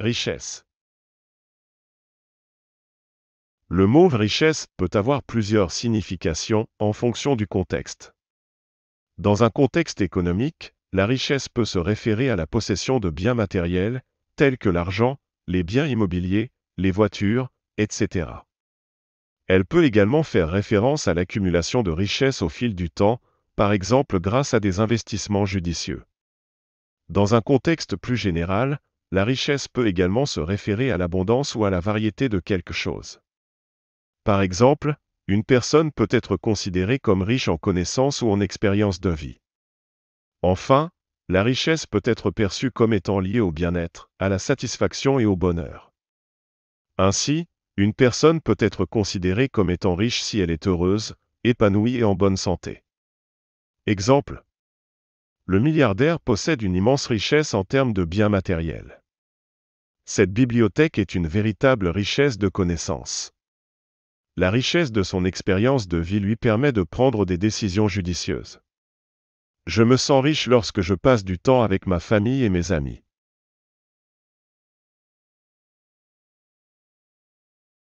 Richesse. Le mot richesse peut avoir plusieurs significations en fonction du contexte. Dans un contexte économique, la richesse peut se référer à la possession de biens matériels, tels que l'argent, les biens immobiliers, les voitures, etc. Elle peut également faire référence à l'accumulation de richesses au fil du temps, par exemple grâce à des investissements judicieux. Dans un contexte plus général, la richesse peut également se référer à l'abondance ou à la variété de quelque chose. Par exemple, une personne peut être considérée comme riche en connaissances ou en expérience de vie. Enfin, la richesse peut être perçue comme étant liée au bien-être, à la satisfaction et au bonheur. Ainsi, une personne peut être considérée comme étant riche si elle est heureuse, épanouie et en bonne santé. Exemple, le milliardaire possède une immense richesse en termes de biens matériels. Cette bibliothèque est une véritable richesse de connaissances. La richesse de son expérience de vie lui permet de prendre des décisions judicieuses. Je me sens riche lorsque je passe du temps avec ma famille et mes amis.